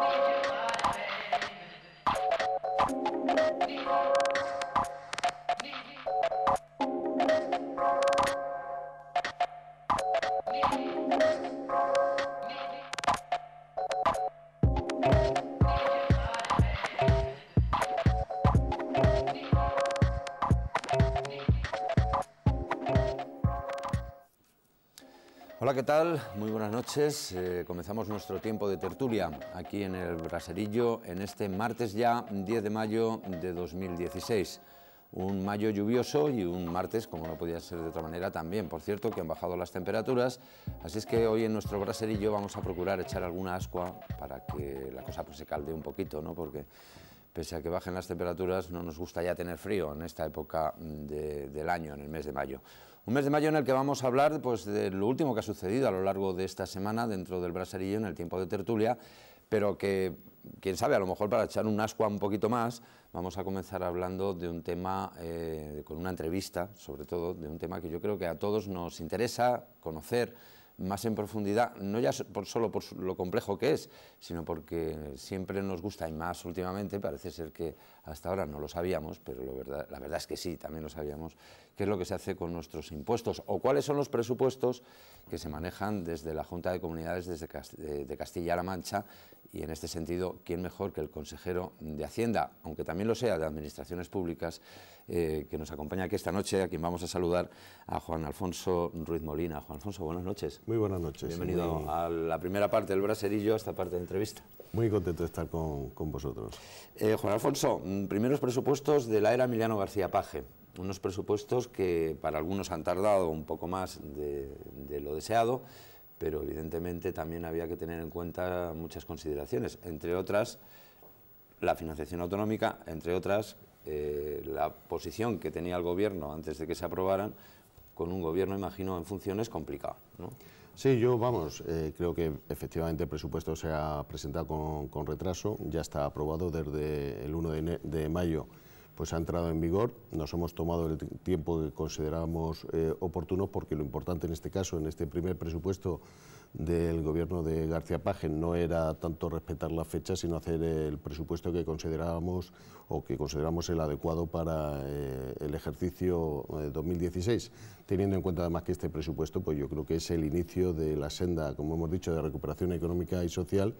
Thank my Hola, ¿qué tal? Muy buenas noches. Eh, comenzamos nuestro tiempo de tertulia aquí en el Braserillo en este martes ya 10 de mayo de 2016. Un mayo lluvioso y un martes, como no podía ser de otra manera, también, por cierto, que han bajado las temperaturas. Así es que hoy en nuestro braserillo vamos a procurar echar alguna ascua para que la cosa pues, se calde un poquito, ¿no? Porque pese a que bajen las temperaturas, no nos gusta ya tener frío en esta época mm, del año, en el mes de mayo. Un mes de mayo en el que vamos a hablar pues, de lo último que ha sucedido a lo largo de esta semana dentro del braserillo en el tiempo de tertulia, pero que, quién sabe, a lo mejor para echar un ascua un poquito más, vamos a comenzar hablando de un tema, eh, con una entrevista, sobre todo, de un tema que yo creo que a todos nos interesa conocer, más en profundidad, no ya por, solo por lo complejo que es, sino porque siempre nos gusta y más últimamente, parece ser que hasta ahora no lo sabíamos, pero verdad, la verdad es que sí, también lo sabíamos, qué es lo que se hace con nuestros impuestos o cuáles son los presupuestos que se manejan desde la Junta de Comunidades desde de Castilla-La Mancha y en este sentido, ¿quién mejor que el consejero de Hacienda, aunque también lo sea de Administraciones Públicas, eh, que nos acompaña aquí esta noche, a quien vamos a saludar, a Juan Alfonso Ruiz Molina. Juan Alfonso, buenas noches. Muy buenas noches. Bienvenido a la primera parte del braserillo, a esta parte de entrevista. Muy contento de estar con, vosotros. Eh, Juan Alfonso, mm, primeros presupuestos de la era Emiliano García Paje unos presupuestos que para algunos han tardado un poco más de, lo deseado, pero evidentemente también había que tener en cuenta muchas consideraciones, entre otras la financiación autonómica, entre otras eh, la posición que tenía el gobierno antes de que se aprobaran con un gobierno, imagino, en funciones complicado. Sí, yo, vamos, eh, creo que efectivamente el presupuesto se ha presentado con, retraso, ya está aprobado desde el 1 de mayo pues ha entrado en vigor. Nos hemos tomado el tiempo que consideramos eh, oportuno porque lo importante en este caso, en este primer presupuesto del gobierno de García Pagen, no era tanto respetar la fecha, sino hacer el presupuesto que considerábamos o que consideramos el adecuado para eh, el ejercicio 2016, eh, teniendo en cuenta además que este presupuesto, pues yo creo que es el inicio de la senda, como hemos dicho, de recuperación económica y social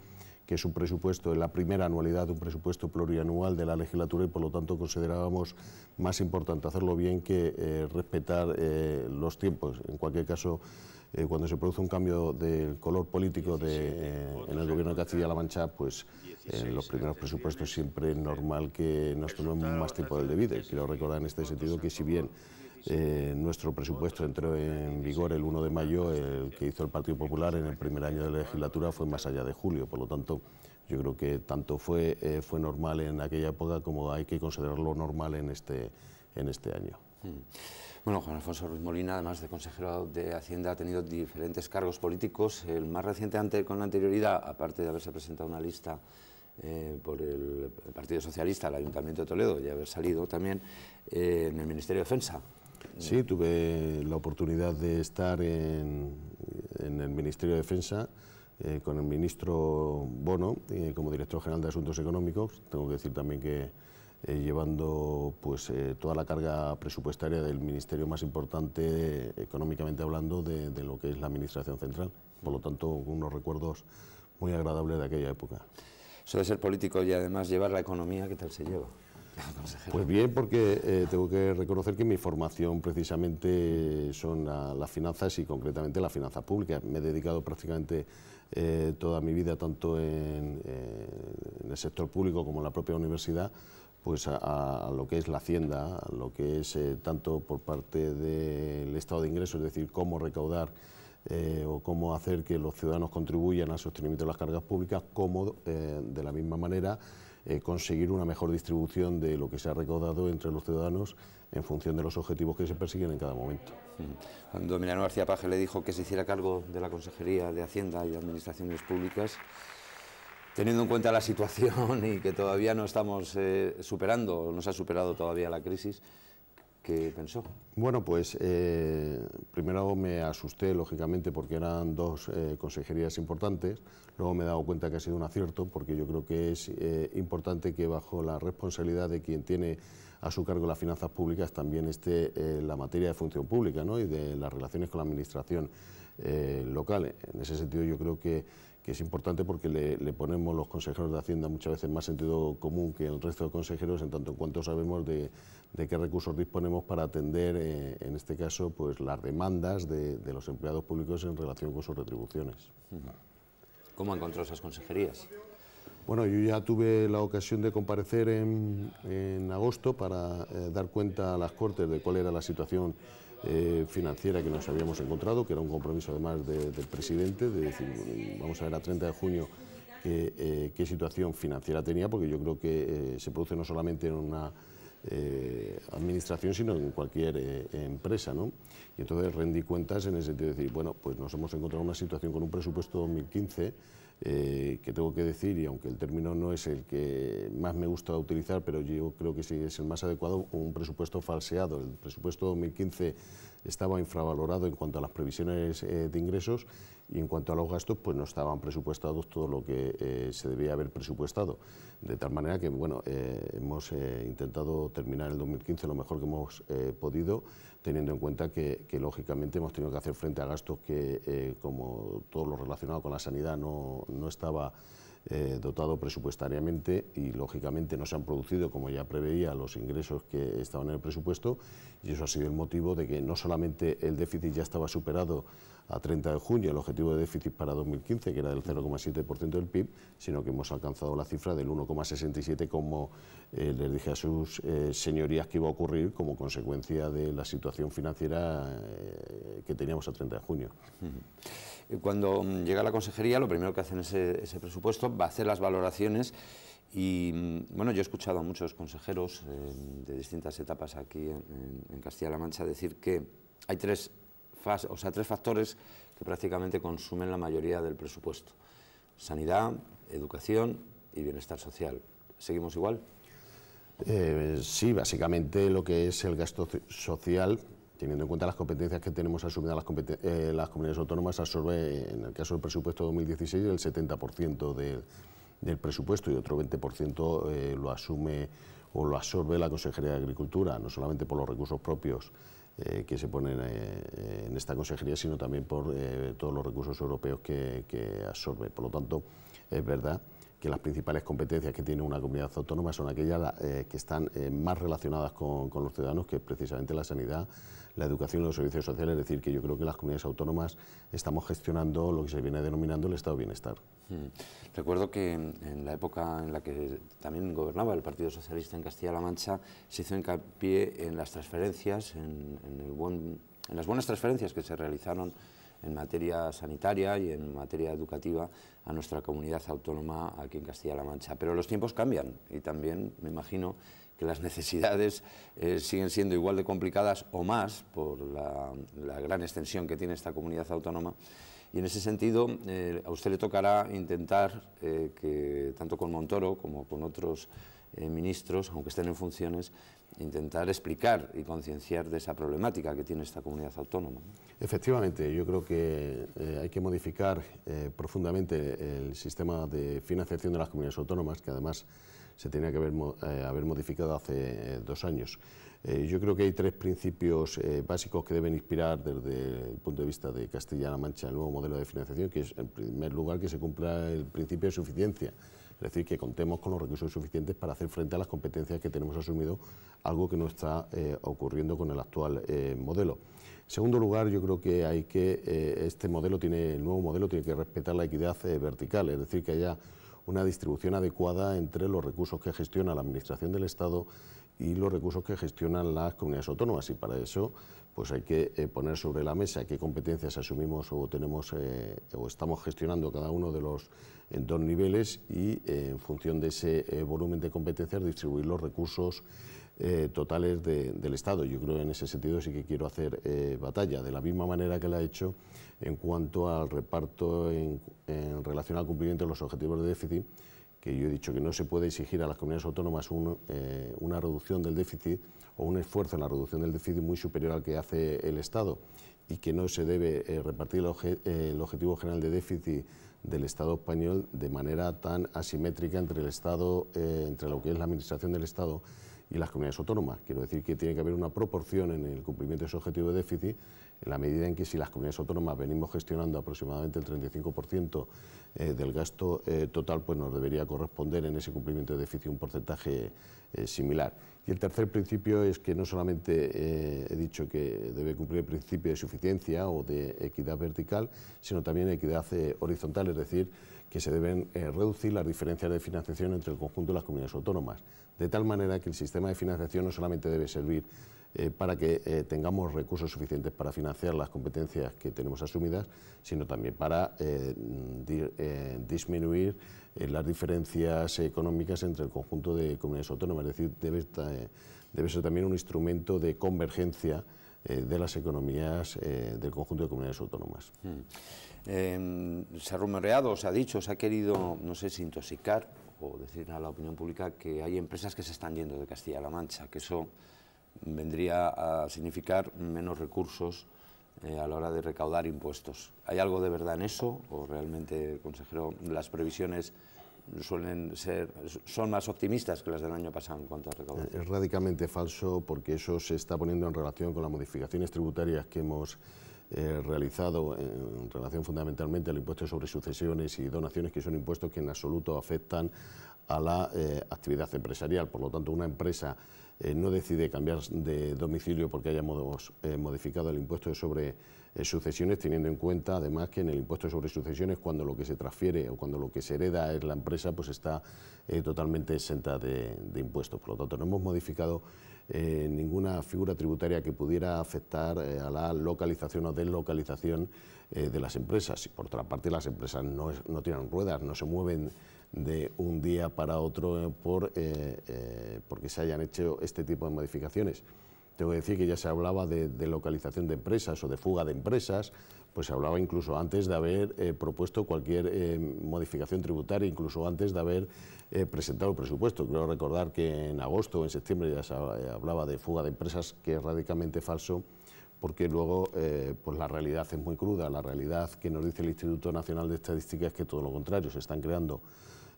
que es un presupuesto, la primera anualidad un presupuesto plurianual de la legislatura y por lo tanto considerábamos más importante hacerlo bien que eh, respetar eh, los tiempos. En cualquier caso, eh, cuando se produce un cambio del color político de, en el gobierno de Castilla-La Mancha, pues en los primeros presupuestos siempre es normal que nos tomemos más tiempo del debido. Quiero recordar en este sentido que si bien eh, nuestro presupuesto entró en vigor el 1 de mayo, el que hizo el Partido Popular en el primer año de legislatura fue más allá de julio, por lo tanto yo creo que tanto fue, eh, fue normal en aquella época como hay que considerarlo normal en este, en este año. Mm. Bueno, Juan Alfonso Ruiz Molina, además de consejero de Hacienda, ha tenido diferentes cargos políticos. El más reciente, antes con anterioridad, aparte de haberse presentado una lista eh, por el Partido Socialista el Ayuntamiento de Toledo y haber salido también en el Ministerio de Defensa, Sí, tuve la oportunidad de estar en, el Ministerio de Defensa eh, con el ministro Bono eh, como director general de Asuntos Económicos. Tengo que decir también que eh, llevando pues, toda la carga presupuestaria del ministerio más importante, económicamente hablando, de, lo que es la Administración Central. Por lo tanto, unos recuerdos muy agradables de aquella época. Sobre ser político y además llevar la economía, ¿qué tal se lleva? Pues bien, porque eh, tengo que reconocer que mi formación precisamente son las finanzas y concretamente la finanza pública. Me he dedicado prácticamente eh, toda mi vida, tanto eh, en, el sector público como en la propia universidad, pues a, lo que es la hacienda, a lo que es tanto por parte del estado de ingresos, es decir, cómo recaudar o cómo hacer que los ciudadanos contribuyan al sostenimiento de las cargas públicas, como de la misma manera eh, conseguir una mejor distribución de lo que se ha recaudado entre los ciudadanos en función de los objetivos que se persiguen en cada momento. Mm. Cuando Milano García Paje le dijo que se hiciera cargo de la Consejería de Hacienda y Administraciones Públicas, teniendo en cuenta la situación y que todavía no estamos eh, superando, no se ha superado todavía la crisis, pensó? Bueno, pues eh, primero me asusté, lógicamente, porque eran dos eh, consejerías importantes. Luego me he dado cuenta que ha sido un acierto, porque yo creo que es eh, importante que bajo la responsabilidad de quien tiene a su cargo las finanzas públicas también esté la materia de función pública ¿no? y de las relaciones con la Administración eh, En ese sentido yo creo que, que es importante porque le, ponemos los consejeros de Hacienda muchas veces más sentido común que el resto de consejeros en tanto en cuanto sabemos de, de qué recursos disponemos para atender, eh, en este caso, pues las demandas de, de, los empleados públicos en relación con sus retribuciones. ¿Cómo encontró esas consejerías? Bueno, yo ya tuve la ocasión de comparecer en, en agosto para eh, dar cuenta a las Cortes de cuál era la situación eh, financiera que nos habíamos encontrado, que era un compromiso además del presidente, de decir, vamos a ver a 30 de junio eh, qué, situación financiera tenía, porque yo creo que eh, se produce no solamente en una administración, sino en cualquier empresa. ¿no? Y entonces rendí cuentas en el sentido de decir, bueno, pues nos hemos encontrado una situación con un presupuesto 2015 eh, que tengo que decir, y aunque el término no es el que más me gusta utilizar, pero yo creo que sí es el más adecuado, un presupuesto falseado. El presupuesto 2015 estaba infravalorado en cuanto a las previsiones eh, de ingresos y en cuanto a los gastos, pues no estaban presupuestados todo lo que eh, se debía haber presupuestado. De tal manera que, bueno, hemos intentado terminar el 2015 lo mejor que hemos podido teniendo en cuenta que, lógicamente hemos tenido que hacer frente a gastos que, eh, como todo lo relacionado con la sanidad, no, estaba eh, dotado presupuestariamente y lógicamente no se han producido, como ya preveía, los ingresos que estaban en el presupuesto y eso ha sido el motivo de que no solamente el déficit ya estaba superado a 30 de junio el objetivo de déficit para 2015, que era del 0,7% del PIB, sino que hemos alcanzado la cifra del 1,67, como eh, les dije a sus eh, señorías que iba a ocurrir como consecuencia de la situación financiera eh, que teníamos a 30 de junio. Cuando mm, llega la consejería, lo primero que hacen es ese, presupuesto, va a hacer las valoraciones. Y mm, bueno, yo he escuchado a muchos consejeros de distintas etapas aquí en, en Castilla-La Mancha decir que hay tres o sea, tres factores que prácticamente consumen la mayoría del presupuesto. Sanidad, educación y bienestar social. ¿Seguimos igual? Eh, sí, básicamente lo que es el gasto social, teniendo en cuenta las competencias que tenemos asumidas las, eh, las comunidades autónomas, absorbe, en el caso del presupuesto 2016, el 70% del, presupuesto y otro 20% eh, lo asume o lo absorbe la Consejería de Agricultura, no solamente por los recursos propios eh, que se ponen eh, en esta consejería, sino también por eh, todos los recursos europeos que, que absorbe. Por lo tanto, es verdad que las principales competencias que tiene una comunidad autónoma son aquellas eh, que están eh, más relacionadas con, los ciudadanos, que precisamente la sanidad, la educación y los servicios sociales. Es decir, que yo creo que las comunidades autónomas estamos gestionando lo que se viene denominando el estado de bienestar. Hmm. Recuerdo que en la época en la que también gobernaba el Partido Socialista en Castilla-La Mancha, se hizo hincapié en las transferencias, el en las buenas transferencias que se realizaron en materia sanitaria y en materia educativa a nuestra comunidad autónoma aquí en Castilla-La Mancha. Pero los tiempos cambian y también me imagino que las necesidades eh, siguen siendo igual de complicadas o más por la, gran extensión que tiene esta comunidad autónoma. Y en ese sentido, eh, a usted le tocará intentar eh, que, tanto con Montoro como con otros ministros, aunque estén en funciones, intentar explicar y concienciar de esa problemática que tiene esta comunidad autónoma. Efectivamente, yo creo que eh, hay que modificar eh, profundamente el sistema de financiación de las comunidades autónomas, que además se tenía que haber, eh, haber modificado hace dos años. yo creo que hay tres principios básicos que deben inspirar desde el punto de vista de Castilla-La Mancha el nuevo modelo de financiación, que es, en primer lugar, que se cumpla el principio de suficiencia es decir, que contemos con los recursos suficientes para hacer frente a las competencias que tenemos asumido, algo que no está eh, ocurriendo con el actual eh, modelo. En segundo lugar, yo creo que hay que eh, este modelo tiene el nuevo modelo tiene que respetar la equidad vertical, es decir, que haya una distribución adecuada entre los recursos que gestiona la Administración del Estado y los recursos que gestionan las comunidades autónomas. Y para eso pues hay que poner sobre la mesa qué competencias asumimos o tenemos o estamos gestionando cada uno de los en dos niveles y eh, en función de ese eh, volumen de competencias distribuir los recursos eh, totales del Estado. Yo creo que en ese sentido sí que quiero hacer batalla, de la misma manera que la ha hecho en cuanto al reparto en, relación al cumplimiento de los objetivos de déficit, que yo he dicho que no se puede exigir a las comunidades autónomas una reducción del déficit o un esfuerzo en la reducción del déficit muy superior al que hace el Estado y que no se debe repartir el objetivo general de déficit del Estado español de manera tan asimétrica entre el Estado, eh, entre lo que es la administración del Estado y las comunidades autónomas. Quiero decir que tiene que haber una proporción en el cumplimiento de ese objetivo de déficit en la medida en que si las comunidades autónomas venimos gestionando aproximadamente el 35% eh, del gasto eh, total, pues nos debería corresponder en ese cumplimiento de déficit un porcentaje eh, similar. Y el tercer principio es que no solamente he dicho que debe cumplir el principio de suficiencia o de equidad vertical, sino también equidad horizontal, es decir, que se deben reducir las diferencias de financiación entre el conjunto de las comunidades autónomas, de tal manera que el sistema de financiación no solamente debe servir eh, para que eh, tengamos recursos suficientes para financiar las competencias que tenemos asumidas, sino también para eh, disminuir las diferencias económicas entre el conjunto de comunidades autónomas. Es decir, debe, debe ser también un instrumento de convergencia de las economías del conjunto de comunidades autónomas. Hmm. Em, se ha rumoreado, se ha dicho, se ha querido, no sé si intoxicar o decir a la opinión pública que hay empresas que se están yendo de Castilla-La Mancha, que eso vendría a significar menos recursos eh, a la hora de recaudar impuestos. ¿Hay algo de verdad en eso o realmente, consejero, las previsiones suelen ser, son más optimistas que las del año pasado en cuanto a recaudación? Es radicalmente falso porque eso se está poniendo en relación con las modificaciones tributarias que hemos eh, realizado en relación fundamentalmente al impuesto sobre sucesiones y donaciones, que son impuestos que en absoluto afectan a la eh, actividad empresarial. Por lo tanto, una empresa eh, no decide cambiar de domicilio porque hayamos eh, modificado el impuesto sobre eh, sucesiones, teniendo en cuenta además que en el impuesto sobre sucesiones cuando lo que se transfiere o cuando lo que se hereda es la empresa, pues está totalmente exenta de, impuestos. Por lo tanto, no hemos modificado ninguna figura tributaria que pudiera afectar a la localización o deslocalización de las empresas. Y por otra parte, las empresas no, no tienen ruedas, no se mueven de un día para otro eh, eh, eh, porque se hayan hecho este tipo de modificaciones. Tengo que decir que ya se hablaba de, localización de empresas o de fuga de empresas, pues se hablaba incluso antes de haber propuesto cualquier modificación tributaria, incluso antes de haber presentado el presupuesto. Creo recordar que en agosto o en septiembre ya se hablaba de fuga de empresas, que es radicalmente falso, porque luego pues la realidad es muy cruda. La realidad que nos dice el Instituto Nacional de Estadística es que todo lo contrario, se están creando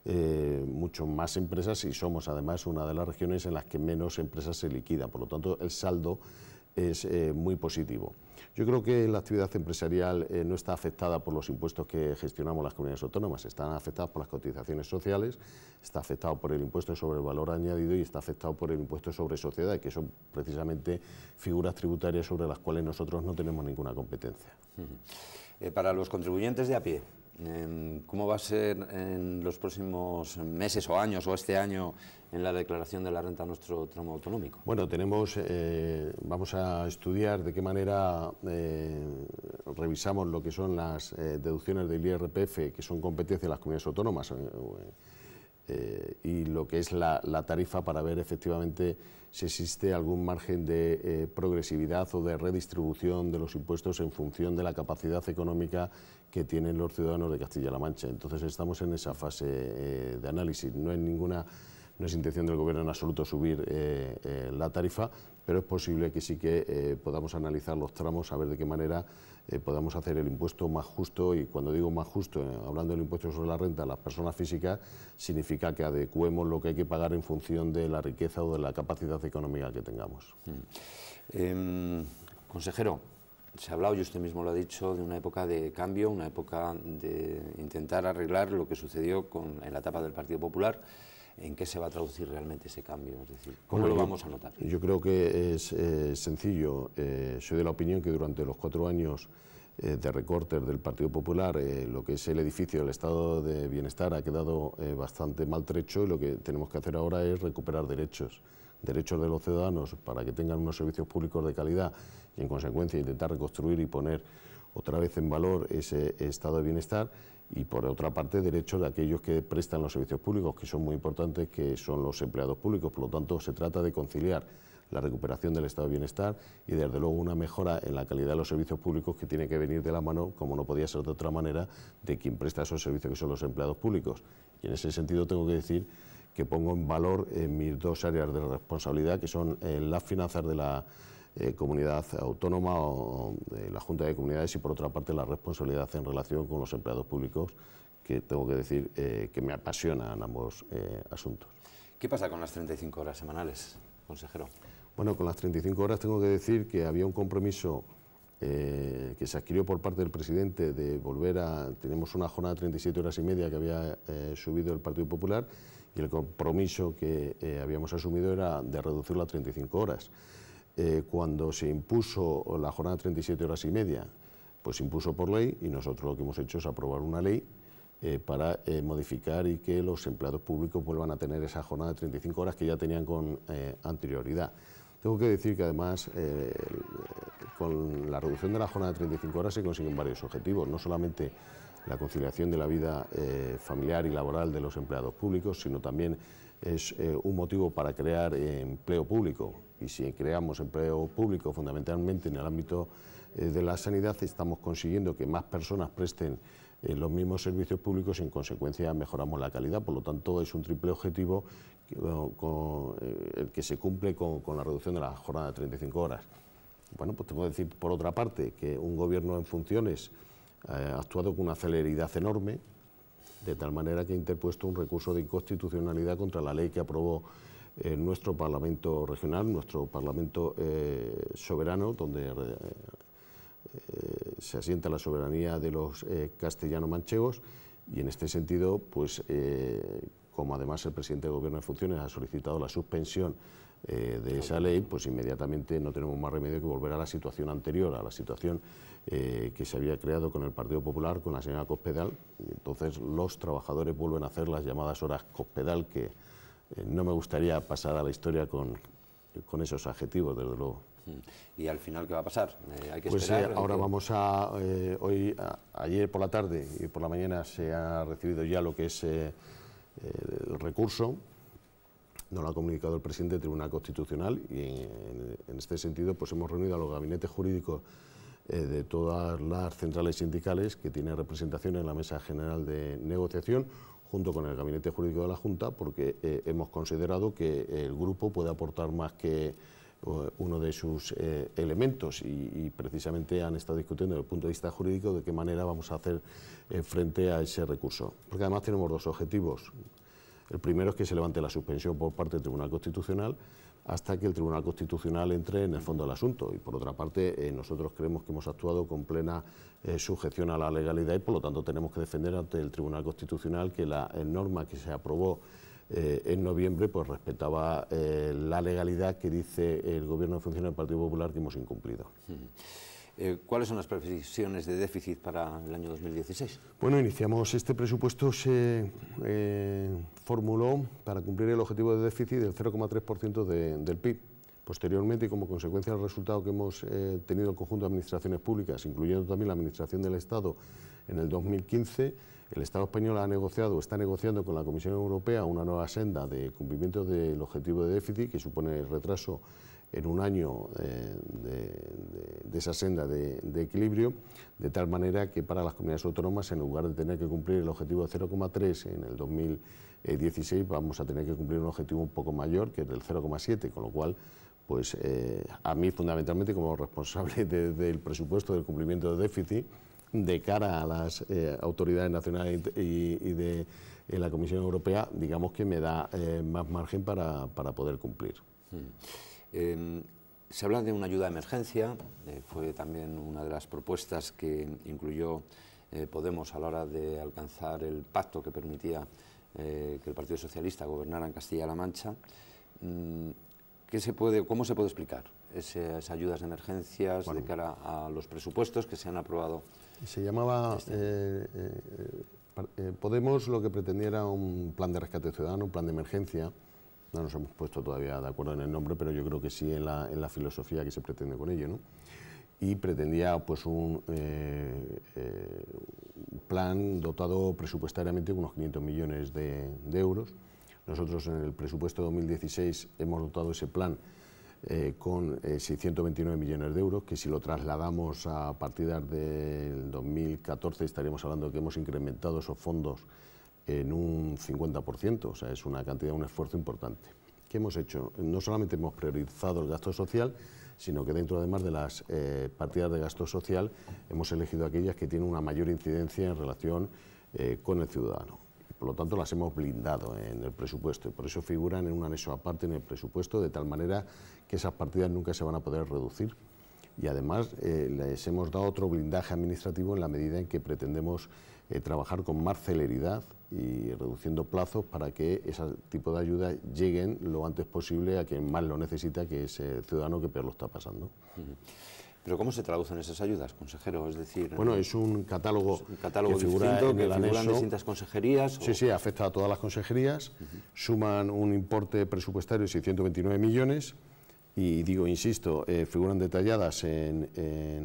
eh, mucho más empresas y somos además una de las regiones en las que menos empresas se liquida, Por lo tanto, el saldo es eh, muy positivo. Yo creo que la actividad empresarial eh, no está afectada por los impuestos que gestionamos las comunidades autónomas, están afectadas por las cotizaciones sociales, está afectado por el impuesto sobre el valor añadido y está afectado por el impuesto sobre sociedad, que son precisamente figuras tributarias sobre las cuales nosotros no tenemos ninguna competencia. para los contribuyentes de a pie, ¿Cómo va a ser en los próximos meses o años o este año en la declaración de la renta nuestro tramo autonómico? Bueno, tenemos, eh, vamos a estudiar de qué manera eh, revisamos lo que son las eh, deducciones del IRPF, que son competencia de las comunidades autónomas, y lo que es la tarifa para ver efectivamente si existe algún margen de eh, progresividad o de redistribución de los impuestos en función de la capacidad económica que tienen los ciudadanos de Castilla-La Mancha. Entonces estamos en esa fase eh, de análisis. No hay ninguna no es intención del Gobierno en absoluto subir eh, la tarifa, pero es posible que sí que podamos analizar los tramos, a ver de qué manera eh, podamos hacer el impuesto más justo y cuando digo más justo, eh, hablando del impuesto sobre la renta a las personas físicas, significa que adecuemos lo que hay que pagar en función de la riqueza o de la capacidad económica que tengamos. Mm. Em, consejero, se ha hablado, y usted mismo lo ha dicho, de una época de cambio, una época de intentar arreglar lo que sucedió con, en la etapa del Partido Popular en qué se va a traducir realmente ese cambio, es decir, cómo lo vamos a notar. Yo creo que es eh, sencillo. Eh, soy de la opinión que durante los cuatro años eh, de recortes del Partido Popular, lo que es el edificio del Estado de Bienestar ha quedado bastante maltrecho y lo que tenemos que hacer ahora es recuperar derechos derechos de los ciudadanos para que tengan unos servicios públicos de calidad y en consecuencia intentar reconstruir y poner otra vez en valor ese estado de bienestar y por otra parte derechos de aquellos que prestan los servicios públicos, que son muy importantes, que son los empleados públicos. Por lo tanto, se trata de conciliar la recuperación del estado de bienestar y desde luego una mejora en la calidad de los servicios públicos que tiene que venir de la mano, como no podía ser de otra manera, de quien presta esos servicios que son los empleados públicos. Y en ese sentido tengo que decir que pongo en valor en eh, mis dos áreas de responsabilidad, que son eh, las finanzas de la eh, comunidad autónoma o, eh, la Junta de Comunidades y por otra parte la responsabilidad en relación con los empleados públicos, que tengo que decir eh, que me apasionan ambos asuntos. ¿Qué pasa con las 35 horas semanales, consejero? Bueno, con las 35 horas tengo que decir que había un compromiso que se adquirió por parte del presidente de volver a... Tenemos una jornada de 37 horas y media que había subido el Partido Popular y el compromiso que habíamos asumido era de reducirlo a 35 horas. Eh, cuando se impuso la jornada de 37 horas y media, pues se impuso por ley y nosotros lo que hemos hecho es aprobar una ley eh, para eh, modificar y que los empleados públicos vuelvan a tener esa jornada de 35 horas que ya tenían con anterioridad. Tengo que decir que además eh, con la reducción de la jornada de 35 horas se consiguen varios objetivos, no solamente la conciliación de la vida eh, familiar y laboral de los empleados públicos, sino también es eh, un motivo para crear empleo público. Y si creamos empleo público fundamentalmente en el ámbito de la sanidad, estamos consiguiendo que más personas presten en los mismos servicios públicos y en consecuencia mejoramos la calidad. Por lo tanto, es un triple objetivo eh, el que se cumple con, la reducción de la jornada de 35 horas. Bueno, pues tengo que decir, por otra parte, que un gobierno en funciones eh, ha actuado con una celeridad enorme, de tal manera que ha interpuesto un recurso de inconstitucionalidad contra la ley que aprobó eh, nuestro Parlamento regional, nuestro Parlamento soberano, donde eh, se asienta la soberanía de los castellanos eh, castellano-manchegos y en este sentido, pues eh, como además el presidente de Gobierno de Funciones ha solicitado la suspensión de esa ley, pues inmediatamente no tenemos más remedio que volver a la situación anterior, a la situación que se había creado con el Partido Popular, con la señora Cospedal. entonces los trabajadores vuelven a hacer las llamadas horas Cospedal, que no me gustaría pasar a la historia con, con esos adjetivos, desde luego. Y al final, ¿qué va a pasar? Eh, pues eh, ahora vamos a, eh, hoy, ayer por la tarde y por la mañana se ha recibido ya lo que es el recurso, nos lo ha comunicado el presidente del Tribunal Constitucional y en, este sentido pues hemos reunido a los gabinetes jurídicos de todas las centrales sindicales que tienen representación en la Mesa General de Negociación junto con el Gabinete Jurídico de la Junta porque hemos considerado que el grupo puede aportar más que eh, uno de sus eh, elementos y, precisamente han estado discutiendo desde el punto de vista jurídico de qué manera vamos a hacer eh, frente a ese recurso. Porque además tenemos dos objetivos. El primero es que se levante la suspensión por parte del Tribunal Constitucional hasta que el Tribunal Constitucional entre en el fondo del asunto. Y por otra parte, nosotros creemos que hemos actuado con plena sujeción a la legalidad y por lo tanto tenemos que defender ante el Tribunal Constitucional que la norma que se aprobó eh, en noviembre pues respetaba eh, la legalidad que dice el Gobierno de función del Partido Popular que hemos incumplido. Eh, ¿Cuáles son las previsiones de déficit para el año 2016? Bueno, iniciamos este presupuesto, se formuló para cumplir el objetivo de déficit del 0,3% del PIB. Posteriormente, como consecuencia del resultado que hemos tenido el conjunto de administraciones públicas, incluyendo también la Administración del Estado en el 2015, el Estado español ha negociado está negociando con la Comisión Europea una nueva senda de cumplimiento del objetivo de déficit que supone el retraso en un año eh, de, esa senda de, equilibrio, de tal manera que para las comunidades autónomas, en lugar de tener que cumplir el objetivo de 0,3 en el 2016, vamos a tener que cumplir un objetivo un poco mayor, que es del 0,7, con lo cual, pues eh, a mí fundamentalmente como responsable del presupuesto del cumplimiento de déficit, de cara a las eh, autoridades nacionales y, de eh, la Comisión Europea, digamos que me da eh, más margen para, poder cumplir. Mm. se habla de una ayuda de emergencia, fue también una de las propuestas que incluyó Podemos a la hora de alcanzar el pacto que permitía que el Partido Socialista gobernara en Castilla-La Mancha. Mm, se puede, ¿Cómo se puede explicar? esas ayudas de emergencias de cara a los presupuestos que se han aprobado. Se llamaba este. eh, eh, eh, Podemos lo que pretendía era un plan de rescate ciudadano, un plan de emergencia. No nos hemos puesto todavía de acuerdo en el nombre, pero yo creo que sí en la, en la filosofía que se pretende con ello. ¿no? Y pretendía pues, un plan dotado presupuestariamente con unos 500 millones de, euros. Nosotros en el presupuesto de 2016 hemos dotado ese plan eh, con 629 eh, millones de euros, que si lo trasladamos a partidas del 2014 estaríamos hablando de que hemos incrementado esos fondos en un 50%, o sea, es una cantidad, un esfuerzo importante. ¿Qué hemos hecho? No solamente hemos priorizado el gasto social, sino que dentro además de las eh, partidas de gasto social hemos elegido aquellas que tienen una mayor incidencia en relación con el ciudadano. Por lo tanto, las hemos blindado en el presupuesto y por eso figuran en un anexo aparte en el presupuesto, de tal manera que esas partidas nunca se van a poder reducir. Y además eh, les hemos dado otro blindaje administrativo en la medida en que pretendemos eh, trabajar con más celeridad y reduciendo plazos para que ese tipo de ayudas lleguen lo antes posible a quien más lo necesita, que es el ciudadano que peor lo está pasando. Pero ¿cómo se traducen esas ayudas, consejero? Es decir, bueno, es un catálogo, catálogo que figura en anexo. distintas consejerías. Sí, sí, afecta a todas las consejerías. Suman un importe presupuestario de 629 millones y digo, insisto, eh, figuran detalladas en, eh,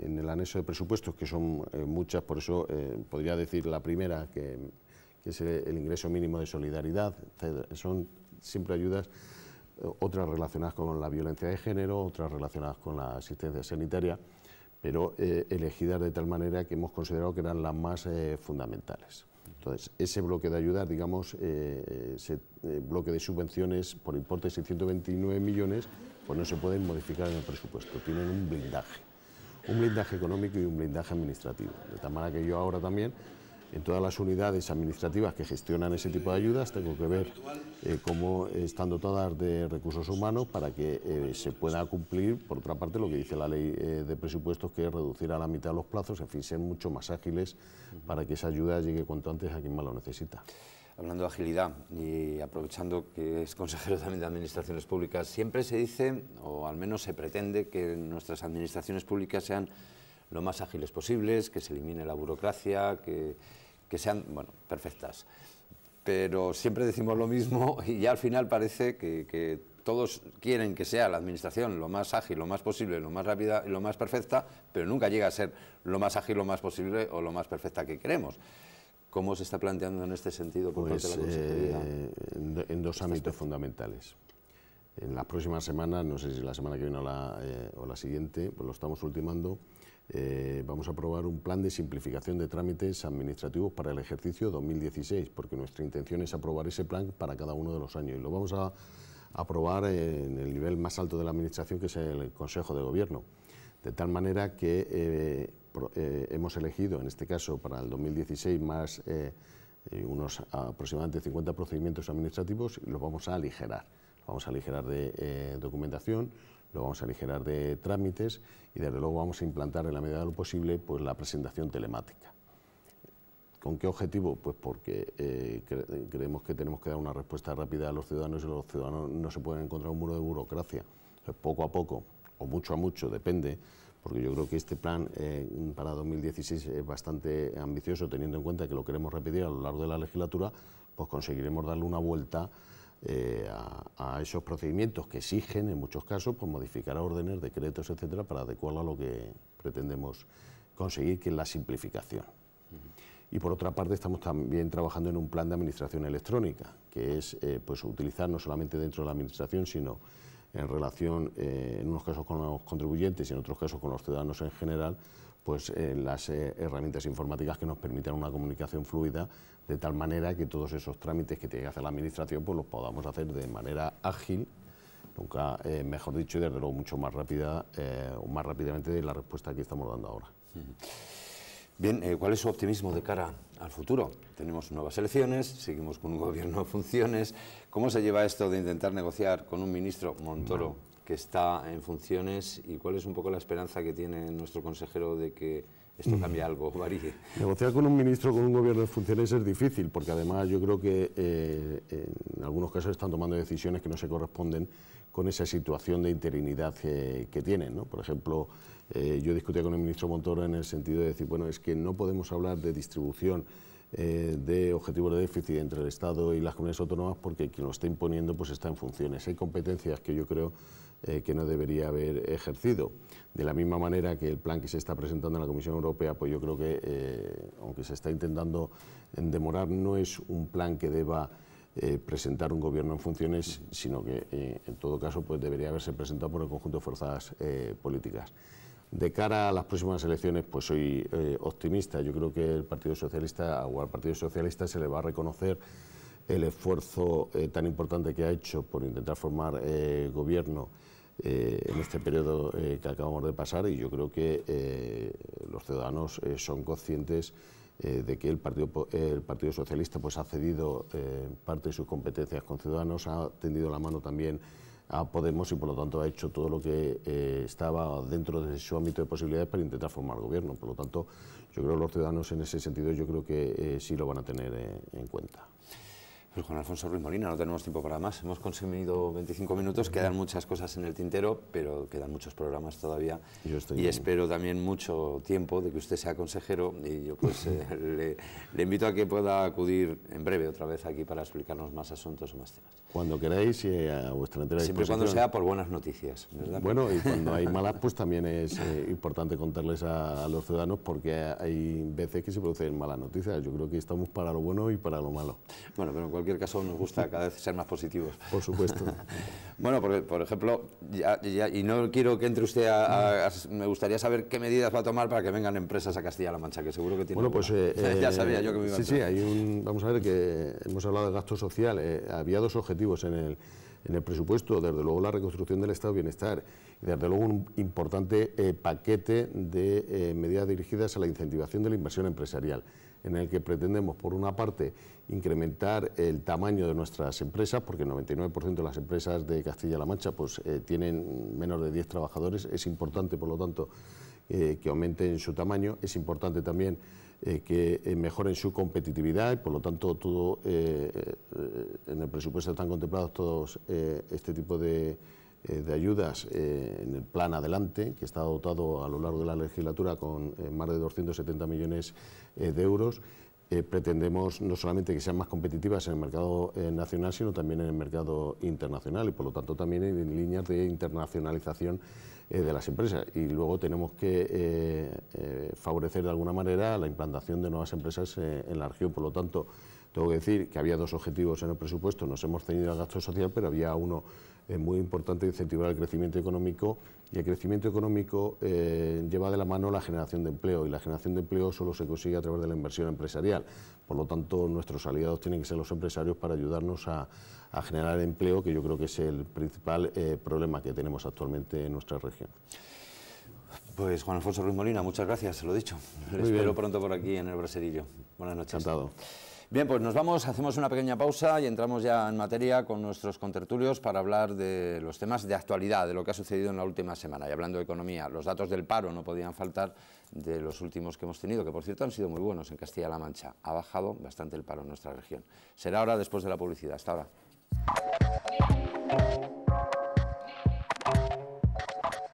en, el anexo de presupuestos, que son eh, muchas, por eso podría decir la primera, que, es el ingreso mínimo de solidaridad, son siempre ayudas otras relacionadas con la violencia de género, otras relacionadas con la asistencia sanitaria, pero eh, elegidas de tal manera que hemos considerado que eran las más eh, fundamentales. Entonces, ese bloque de ayudas, digamos, eh, ese bloque de subvenciones por importe de 629 millones, pues no se pueden modificar en el presupuesto, tienen un blindaje. Un blindaje económico y un blindaje administrativo. De tal manera que yo ahora también en todas las unidades administrativas que gestionan ese tipo de ayudas, tengo que ver eh, cómo están dotadas de recursos humanos para que eh, se pueda cumplir, por otra parte, lo que dice la ley eh, de presupuestos, que es reducir a la mitad los plazos, en fin, ser mucho más ágiles para que esa ayuda llegue cuanto antes a quien más lo necesita. Hablando de agilidad y aprovechando que es consejero también de Administraciones Públicas, siempre se dice, o al menos se pretende, que nuestras administraciones públicas sean lo más ágiles posibles, que se elimine la burocracia, que que sean, bueno, perfectas. Pero siempre decimos lo mismo y ya al final parece que, que todos quieren que sea la administración lo más ágil, lo más posible, lo más rápida y lo más perfecta, pero nunca llega a ser lo más ágil, lo más posible o lo más perfecta que queremos. ¿Cómo se está planteando en este sentido pues, eh, en, dos este ámbitos fundamentales. En las próximas semanas, no sé si la semana que viene o la, eh, o la siguiente, pues lo estamos ultimando, eh, vamos a aprobar un plan de simplificación de trámites administrativos para el ejercicio 2016, porque nuestra intención es aprobar ese plan para cada uno de los años y lo vamos a aprobar en el nivel más alto de la Administración, que es el Consejo de Gobierno. De tal manera que eh, eh, hemos elegido, en este caso, para el 2016 más unos aproximadamente 50 procedimientos administrativos y los vamos a aligerar. vamos a aligerar de documentación, lo vamos a aligerar de trámites y desde luego vamos a implantar en la medida de lo posible pues, la presentación telemática. ¿Con qué objetivo? Pues porque eh, creemos que tenemos que dar una respuesta rápida a los ciudadanos y los ciudadanos no se pueden encontrar un muro de burocracia. poco a poco, o mucho a mucho, depende, porque yo creo que este plan eh, para 2016 es bastante ambicioso, teniendo en cuenta que lo queremos repetir a lo largo de la legislatura, pues conseguiremos darle una vuelta eh, a, esos procedimientos que exigen, en muchos casos, pues modificar órdenes, decretos, etcétera, para adecuarlo a lo que pretendemos conseguir, que es la simplificación. Y por otra parte, estamos también trabajando en un plan de administración electrónica, que es eh, pues utilizar no solamente dentro de la administración, sino en relación, eh, en unos casos con los contribuyentes y en otros casos con los ciudadanos en general, pues las herramientas informáticas que nos permitan una comunicación fluida de tal manera que todos esos trámites que tiene que hacer la Administración pues los podamos hacer de manera ágil, nunca eh, mejor dicho, y desde luego mucho más rápida eh, o más rápidamente de la respuesta que estamos dando ahora. Bien, eh, ¿cuál es su optimismo de cara al futuro? Tenemos nuevas elecciones, seguimos con un gobierno en funciones. ¿Cómo se lleva esto de intentar negociar con un ministro Montoro que está en funciones y cuál es un poco la esperanza que tiene nuestro consejero de que esto mm. cambia algo, María? Negociar con un ministro, con un gobierno de funciones es difícil, porque además yo creo que eh, en algunos casos están tomando decisiones que no se corresponden con esa situación de interinidad que, tienen. Por ejemplo, eh, yo discutía con el ministro Montoro en el sentido de decir, bueno, es que no podemos hablar de distribución eh, de objetivos de déficit entre el Estado y las comunidades autónomas porque quien lo está imponiendo pues está en funciones. Hay competencias que yo creo eh, que no debería haber ejercido. De la misma manera que el plan que se está presentando en la Comisión Europea, pues yo creo que, eh, aunque se está intentando demorar, no es un plan que deba eh, presentar un gobierno en funciones, sino que en todo caso pues debería haberse presentado por el conjunto de fuerzas políticas. De cara a las próximas elecciones, pues soy optimista. Yo creo que el Partido Socialista o al Partido Socialista se le va a reconocer el esfuerzo tan importante que ha hecho por intentar formar gobierno eh, en este periodo eh, que acabamos de pasar y yo creo que eh, los ciudadanos son conscientes de que el Partido, el Partido Socialista pues, ha cedido parte de sus competencias con Ciudadanos, ha tendido la mano también a Podemos y por lo tanto ha hecho todo lo que estaba dentro de su ámbito de posibilidades para intentar formar gobierno. Por lo tanto, yo creo que los ciudadanos en ese sentido yo creo que sí lo van a tener en cuenta. Pues Juan Alfonso Ruiz Molina, no tenemos tiempo para más. Hemos consumido 25 minutos, quedan muchas cosas en el tintero, pero quedan muchos programas todavía. Yo y espero también mucho tiempo de que usted sea consejero y yo pues eh, le, invito a que pueda acudir en breve otra vez aquí para explicarnos más asuntos o más temas. Cuando queráis y a vuestra entera Siempre cuando sea por buenas noticias, Bueno, y cuando hay malas, pues también es eh, importante contarles a, los ciudadanos porque hay veces que se producen malas noticias. Yo creo que estamos para lo bueno y para lo malo. Bueno, pero cualquier caso nos gusta cada vez ser más positivos. Por supuesto. bueno, porque, por ejemplo, ya, y no quiero que entre usted a, Me gustaría saber qué medidas va a tomar para que vengan empresas a Castilla-La Mancha, que seguro que tiene... Bueno, pues... Eh, ya eh, sabía yo que me Sí, Vamos a ver que hemos hablado de gasto social. Eh, había dos objetivos en el en el presupuesto, desde luego la reconstrucción del estado de bienestar, y desde luego un importante paquete de medidas dirigidas a la incentivación de la inversión empresarial en el que pretendemos, por una parte, incrementar el tamaño de nuestras empresas, porque el 99% de las empresas de Castilla-La Mancha pues, eh, tienen menos de 10 trabajadores, es importante, por lo tanto, eh, que aumenten su tamaño, es importante también eh, que mejoren su competitividad y, por lo tanto, todo en el presupuesto están contemplados todos este tipo de eh, de ayudas eh, en el plan adelante, que está dotado a lo largo de la legislatura con eh, más de 270 millones de euros, pretendemos no solamente que sean más competitivas en el mercado nacional, sino también en el mercado internacional y por lo tanto también en líneas de internacionalización de las empresas. Y luego tenemos que favorecer de alguna manera la implantación de nuevas empresas en la región. Por lo tanto, tengo que decir que había dos objetivos en el presupuesto, nos hemos tenido al gasto social, pero había uno eh, muy importante, incentivar el crecimiento económico, y el crecimiento económico eh, lleva de la mano la generación de empleo, y la generación de empleo solo se consigue a través de la inversión empresarial. Por lo tanto, nuestros aliados tienen que ser los empresarios para ayudarnos a, generar empleo, que yo creo que es el principal eh, problema que tenemos actualmente en nuestra región. Pues Juan Alfonso Ruiz Molina, muchas gracias, se lo he dicho. espero pronto por aquí en el Braserillo. Buenas noches. Encantado. Bien, pues nos vamos, hacemos una pequeña pausa y entramos ya en materia con nuestros contertulios para hablar de los temas de actualidad, de lo que ha sucedido en la última semana. Y hablando de economía, los datos del paro no podían faltar de los últimos que hemos tenido, que por cierto han sido muy buenos en Castilla-La Mancha. Ha bajado bastante el paro en nuestra región. Será ahora después de la publicidad. Hasta ahora.